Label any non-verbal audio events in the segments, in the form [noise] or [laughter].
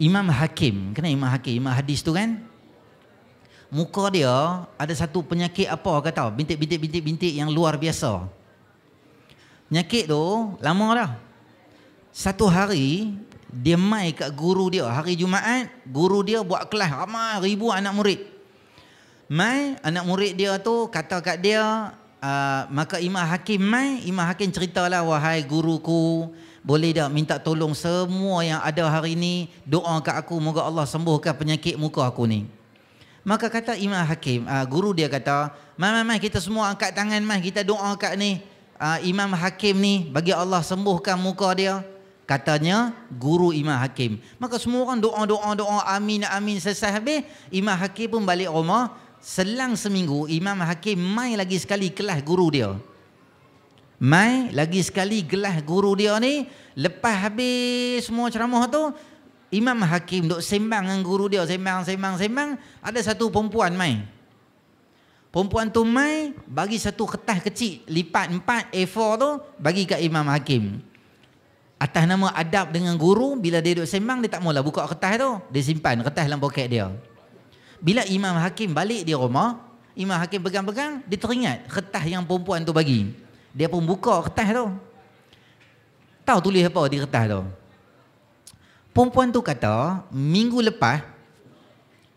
Imam Hakim, kena Imam Hakim, Imam Hadis tu kan? Muka dia ada satu penyakit apa Kau tahu? Bintik-bintik-bintik-bintik yang luar biasa. Penyakit tu lama dah. Satu hari dia mai kat guru dia hari Jumaat, guru dia buat kelas ramai ribu anak murid. Mai anak murid dia tu kata kat dia, Ah, maka Imam Hakim mai, Imam Hakim ceritalah wahai guruku, boleh tak minta tolong semua yang ada hari ini doa ke aku moga Allah sembuhkan penyakit muka aku ni. Maka kata Imam Hakim, uh, guru dia kata, mai mai mai kita semua angkat tangan mai kita doa kat ni. Uh, Imam Hakim ni bagi Allah sembuhkan muka dia katanya guru Imam Hakim. Maka semua orang doa doa doa amin amin selesai habis Imam Hakim pun balik rumah selang seminggu Imam Hakim mai lagi sekali kelas guru dia mai lagi sekali gelas guru dia ni lepas habis semua ceramah tu Imam Hakim duk sembang dengan guru dia sembang sembang sembang ada satu perempuan mai perempuan tu mai bagi satu kertas kecil lipat empat A4 tu bagi kat Imam Hakim atas nama adab dengan guru bila dia duk sembang dia tak mula buka kertas tu dia simpan kertas dalam poket dia bila Imam Hakim balik di rumah, Imam Hakim pegang-pegang, dia teringat kertas yang perempuan tu bagi. Dia pun buka kertas tu. Tahu tulis apa di kertas tu. Perempuan tu kata, minggu lepas,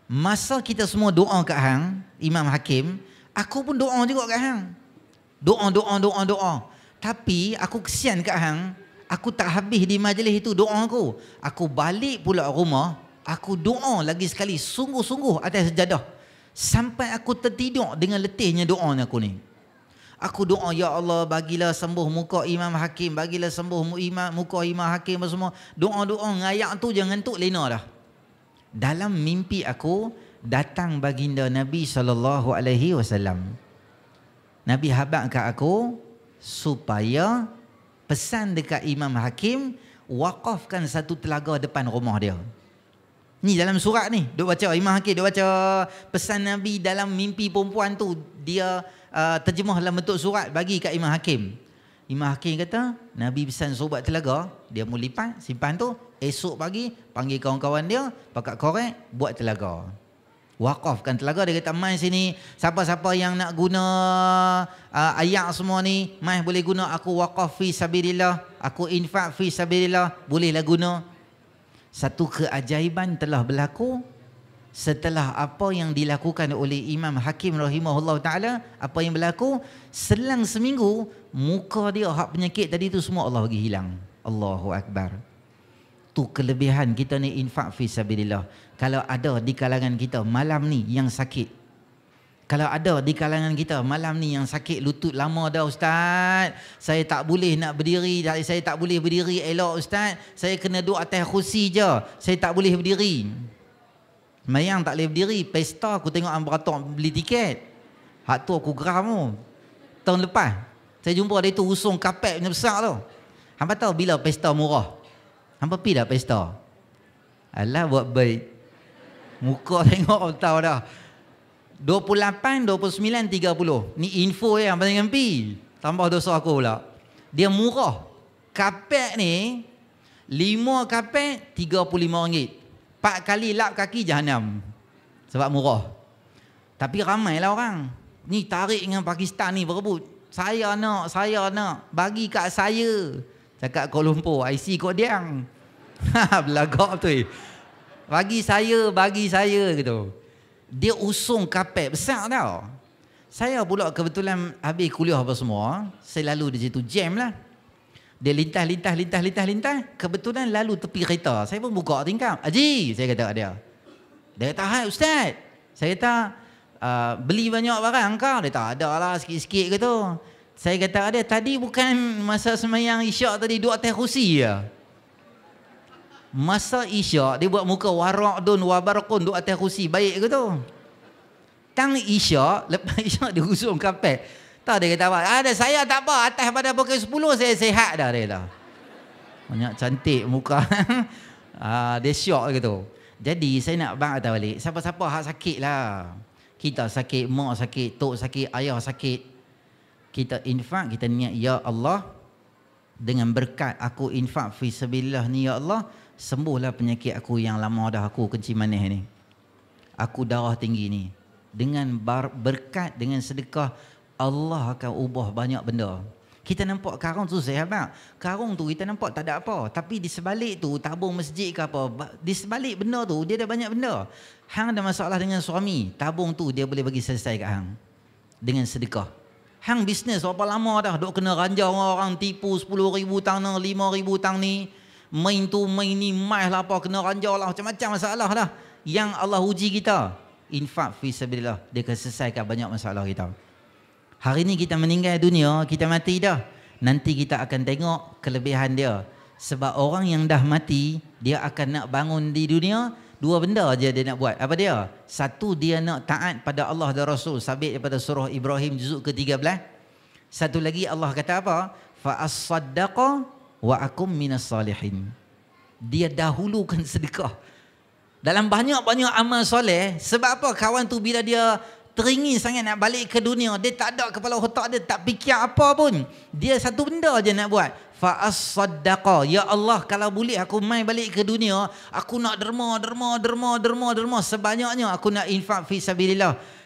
masa kita semua doa kat Hang, Imam Hakim, aku pun doa juga kat Hang. Doa, doa, doa, doa. Tapi aku kesian kat Hang, aku tak habis di majlis itu doa aku. Aku balik pula rumah, aku doa lagi sekali sungguh-sungguh atas sejadah sampai aku tertidur dengan letihnya doanya aku ni aku doa ya Allah bagilah sembuh muka Imam Hakim bagilah sembuh imam, muka Imam Hakim apa semua doa-doa ngayak tu jangan tu lena dah dalam mimpi aku datang baginda Nabi saw. Nabi habaq kat aku supaya pesan dekat Imam Hakim wakafkan satu telaga depan rumah dia Ni dalam surat ni Duk baca Imam Hakim Duk baca Pesan Nabi dalam mimpi perempuan tu Dia uh, terjemah dalam bentuk surat Bagi kat Imam Hakim Imam Hakim kata Nabi pesan sobat telaga Dia mau lipat Simpan tu Esok pagi Panggil kawan-kawan dia Pakat korek Buat telaga Wakafkan telaga Dia kata main sini Siapa-siapa yang nak guna uh, Ayak semua ni Main boleh guna Aku wakaf fi sabirillah Aku infak fi sabirillah Bolehlah guna satu keajaiban telah berlaku setelah apa yang dilakukan oleh Imam Hakim rahimahullah taala apa yang berlaku selang seminggu muka dia hak penyakit tadi tu semua Allah bagi hilang Allahu akbar tu kelebihan kita ni infak fi sabilillah kalau ada di kalangan kita malam ni yang sakit kalau ada di kalangan kita malam ni yang sakit lutut lama dah ustaz, saya tak boleh nak berdiri, saya tak boleh berdiri elok ustaz, saya kena duduk atas khusi je, saya tak boleh berdiri. Mayang tak boleh berdiri, pesta aku tengok ambaratok beli tiket. Hak tu aku geram tu. Tahun lepas, saya jumpa dia tu usung kapet punya besar tu. Hampa tahu bila pesta murah? Hampa pergi dah pesta? Alah buat baik. Muka [laughs] tengok tahu dah. 28, 29, 30. Ni info ya eh, yang paling MP. Tambah dosa aku pula. Dia murah. Kapek ni, 5 kapek, rm ringgit. 4 kali lap kaki, jahannam. Sebab murah. Tapi ramai lah orang. Ni tarik dengan Pakistan ni berebut. Saya nak, saya nak. Bagi kat saya. Cakap Kuala Lumpur, IC kau diang. [laughs] Ha, belagak tu eh. Bagi saya, bagi saya Gitu dia usung kapet besar tau. Saya pula kebetulan habis kuliah apa semua, selalu di situ jam lah. Dia lintas, lintas, lintas, lintas, lintas. Kebetulan lalu tepi kereta. Saya pun buka tingkap. Haji, saya kata dia. Dia kata, hai ustaz. Saya kata, ah, beli banyak barang kau? Dia kata, ada lah sikit-sikit ke tu. Saya kata, dia tadi bukan masa semayang isyak tadi dua teh kursi je. Ya? masa isyak dia buat muka warak dun wabarakun duk atas kursi baik ke tu tang isyak lepas [laughs] isyak dia usung kapet tak dia kata apa ada saya tak apa atas pada pukul sepuluh saya sehat dah dia kata banyak cantik muka [laughs] ah, dia syok gitu jadi saya nak bang atas balik siapa-siapa hak sakit lah kita sakit mak sakit tok sakit ayah sakit kita infak kita niat ya Allah dengan berkat aku infak fi sabilillah ni ya Allah sembuhlah penyakit aku yang lama dah aku kencing manis ni. Aku darah tinggi ni. Dengan berkat dengan sedekah Allah akan ubah banyak benda. Kita nampak karung tu saya abang. Karung tu kita nampak tak ada apa. Tapi di sebalik tu tabung masjid ke apa. Di sebalik benda tu dia ada banyak benda. Hang ada masalah dengan suami. Tabung tu dia boleh bagi selesai kat hang. Dengan sedekah. Hang bisnes berapa lama dah. Duk kena ranjau orang, orang tipu 10 ribu tang ni, 5 ribu tang ni main tu main ni mai lah apa kena ranjau lah macam-macam masalah lah yang Allah uji kita infak fi sabilillah dia akan selesaikan banyak masalah kita hari ni kita meninggal dunia kita mati dah nanti kita akan tengok kelebihan dia sebab orang yang dah mati dia akan nak bangun di dunia dua benda aja dia nak buat apa dia satu dia nak taat pada Allah dan Rasul sabit daripada surah Ibrahim juzuk ke-13 satu lagi Allah kata apa Faas as-saddaqa wa akum minas salihin. Dia dahulukan [laughs] sedekah. Dalam banyak-banyak amal soleh, sebab apa kawan tu bila dia teringin sangat nak balik ke dunia, dia tak ada kepala otak dia, tak fikir apa pun. Dia satu benda je nak buat. Fa'as-saddaqa. Ya Allah, kalau boleh aku mai balik ke dunia, aku nak derma, derma, derma, derma, derma. Sebanyaknya aku nak infak fi sabilillah.